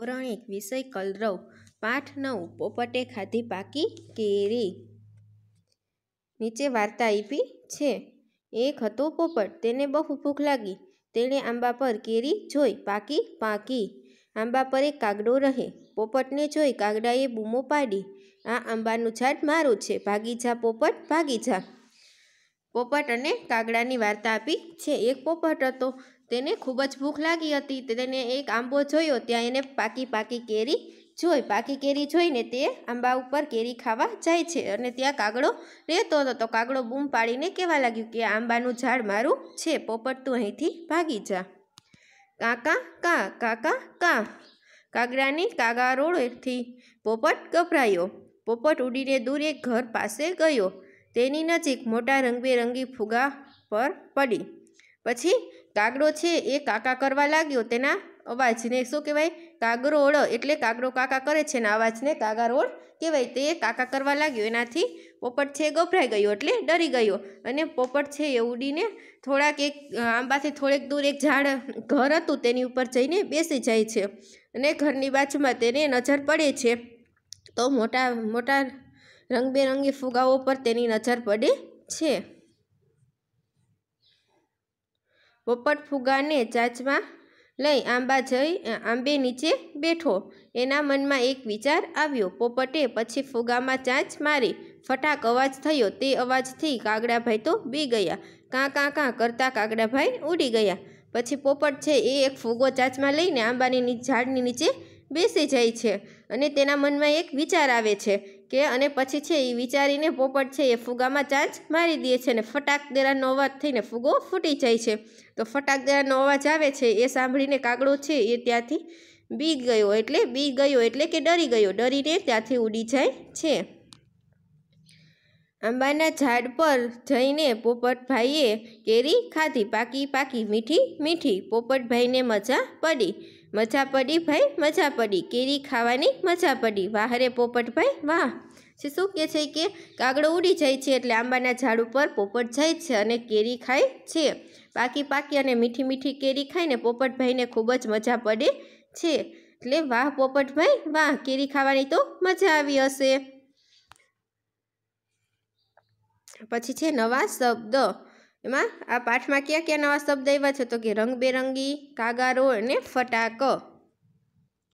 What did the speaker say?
ધોરણ એક વિષય કલરવ પાઠ નવ પોપટે ખાધી પાકી કેરી નીચે વાર્તા આપી છે એક હતો પોપટ તેને બહુ ભૂખ લાગી તેણે આંબા પર કેરી જોઈ પાકી પાકી આંબા પર એક કાગડો રહે પોપટને જોઈ કાગડાએ બૂમો પાડી આ આંબાનું ઝાડ મારું છે ભાગી જા પોપટ ભાગી જા પોપટ અને કાગડાની વાર્તા આપી છે એક પોપટ હતો તેને ખૂબ જ ભૂખ લાગી હતી તેને એક આંબો જોયો ત્યાં એને પાકી પાકી કેરી જોઈ પાકી કેરી જોઈને તે આંબા ઉપર કેરી ખાવા જાય છે અને ત્યાં કાગડો રહેતો હતો તો કાગડો બૂમ પાડીને કહેવા લાગ્યું કે આંબાનું ઝાડ મારું છે પોપટ તું અહીંથી ભાગી જા કાકા કા કાકા કા કાગડાની કાગારોળથી પોપટ ગભરાયો પોપટ ઉડીને દૂર એક ઘર પાસે ગયો તેની નજીક મોટા રંગબેરંગી ફુગા પર પડી પછી કાગડો છે એ કાકા કરવા લાગ્યો તેના અવાજને શું કહેવાય કાગરોળ એટલે કાગડો કાકા કરે છે એના અવાજને કાગારોળ કહેવાય તે કાકા કરવા લાગ્યો એનાથી પોપટ છે ગભરાઈ ગયો એટલે ડરી ગયો અને પોપટ છે એ ઉડીને થોડાક એક આંબાથી થોડેક દૂર એક ઝાડ ઘર હતું તેની ઉપર જઈને બેસી જાય છે અને ઘરની બાજુમાં તેને નજર પડે છે તો મોટા મોટા રંગબેરંગી ફુગાઓ પર તેની નજર પડે છે પોપટ ફુગાને ચાંચમાં લઈ આંબા જઈ આંબે નીચે બેઠો એના મનમાં એક વિચાર આવ્યો પોપટે પછી ફુગામાં ચાંચ મારી ફટાક અવાજ થયો તે અવાજથી કાગડાભાઈ તો બી ગયા કાં કાં કાં કરતા કાગડાભાઈ ઉડી ગયા પછી પોપટ છે એ એક ફુગો ચાંચમાં લઈને આંબાની ઝાડની નીચે બેસી જાય છે અને તેના મનમાં એક વિચાર આવે છે કે અને પછી છે એ વિચારીને પોપટ છે એ ફુગામાં ચાંચ મારી દે છે અને ફટાક દેરાનો અવાજ થઈને ફુગો ફૂટી જાય છે તો ફટાક દેરાનો અવાજ આવે છે એ સાંભળીને કાગડો છે એ ત્યાંથી બી ગયો એટલે બી ગયો એટલે કે ડરી ગયો ડરીને ત્યાંથી ઉડી જાય છે આંબાના ઝાડ પર જઈને પોપટભાઈએ કેરી ખાધી પાકી પાકી મીઠી મીઠી પોપટભાઈને મજા પડી મજા પડી ભાઈ મજા પડી કેરી ખાવાની મજા પડી વાહ વાહરે પોપટભાઈ વાહ છે શું કહે છે કે કાગડો ઉડી જાય છે એટલે આંબાના ઝાડ ઉપર પોપટ જાય છે અને કેરી ખાય છે પાકી પાકી અને મીઠી મીઠી કેરી ખાઈને પોપટભાઈને ખૂબ જ મજા પડે છે એટલે વાહ પોપટભાઈ વાહ કેરી ખાવાની તો મજા આવી હશે પછી છે નવા શબ્દ એમાં આ પાઠમાં કયા કયા નવા શબ્દ આવ્યા છે તો કે રંગબેરંગી કાગારો અને ફટાક